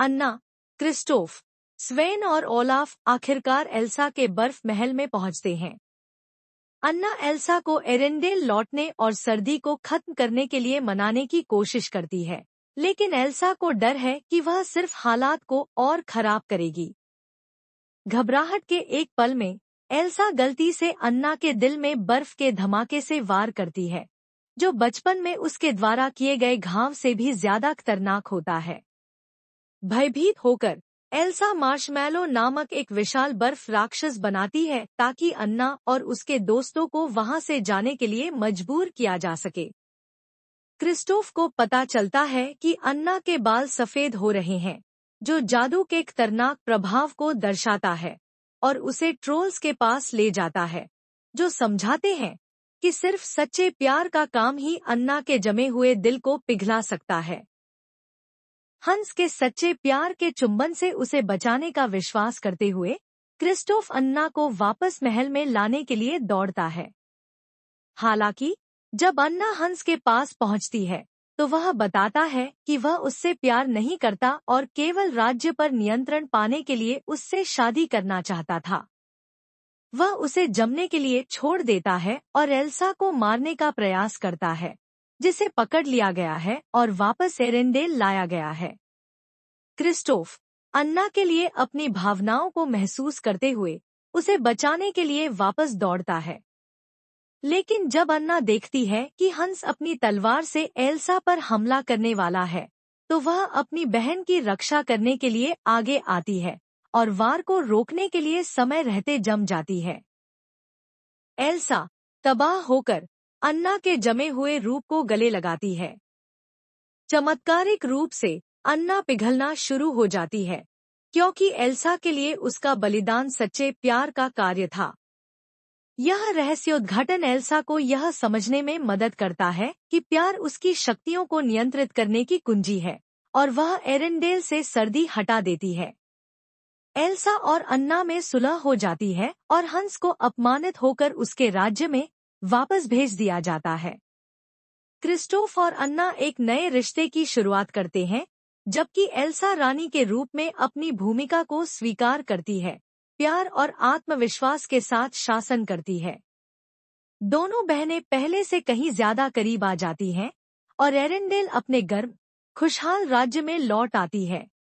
अन्ना Christophe स्वेन और Olaf आखिरकार Elsa के बर्फ महल में पहुंचते हैं अन्ना एल्सा को एरेंडेल लौटने और सर्दी को खत्म करने के लिए मनाने की कोशिश करती है लेकिन एल्सा को डर है कि वह सिर्फ हालात को और खराब करेगी घबराहट के एक पल में एल्सा गलती से अन्ना के दिल में बर्फ के धमाके से वार करती है जो बचपन में उसके द्वारा किए गए घाव से भी ज्यादा खतरनाक होता है भयभीत होकर एल्सा मार्शमैलो नामक एक विशाल बर्फ राक्षस बनाती है ताकि अन्ना और उसके दोस्तों को वहां से जाने के लिए मजबूर किया जा सके क्रिस्टोफ को पता चलता है कि अन्ना के बाल सफेद हो रहे हैं जो जादू के खतरनाक प्रभाव को दर्शाता है और उसे ट्रोल्स के पास ले जाता है जो समझाते हैं कि सिर्फ सच्चे प्यार का काम ही अन्ना के जमे हुए दिल को पिघला सकता है हंस के सच्चे प्यार के चुंबन से उसे बचाने का विश्वास करते हुए क्रिस्टोफ अन्ना को वापस महल में लाने के लिए दौड़ता है हालांकि जब अन्ना हंस के पास पहुंचती है तो वह बताता है कि वह उससे प्यार नहीं करता और केवल राज्य पर नियंत्रण पाने के लिए उससे शादी करना चाहता था वह उसे जमने के लिए छोड़ देता है और एल्सा को मारने का प्रयास करता है जिसे पकड़ लिया गया है और वापस एरेंडेल लाया गया है क्रिस्टोफ अन्ना के लिए अपनी भावनाओं को महसूस करते हुए उसे बचाने के लिए वापस दौड़ता है लेकिन जब अन्ना देखती है कि हंस अपनी तलवार से एल्सा पर हमला करने वाला है तो वह अपनी बहन की रक्षा करने के लिए आगे आती है और वार को रोकने के लिए समय रहते जम जाती है एल्सा तबाह होकर अन्ना के जमे हुए रूप को गले लगाती है चमत्कारिक रूप से अन्ना पिघलना शुरू हो जाती है क्योंकि एल्सा के लिए उसका बलिदान सच्चे प्यार का कार्य था यह रहस्योद्घाटन एल्सा को यह समझने में मदद करता है कि प्यार उसकी शक्तियों को नियंत्रित करने की कुंजी है और वह एरेंडेल से सर्दी हटा देती है एल्सा और अन्ना में सुलह हो जाती है और हंस को अपमानित होकर उसके राज्य में वापस भेज दिया जाता है क्रिस्टोफ और अन्ना एक नए रिश्ते की शुरुआत करते हैं जबकि एल्सा रानी के रूप में अपनी भूमिका को स्वीकार करती है प्यार और आत्मविश्वास के साथ शासन करती है दोनों बहनें पहले से कहीं ज्यादा करीब आ जाती हैं और एरेंडेल अपने गर्भ खुशहाल राज्य में लौट आती है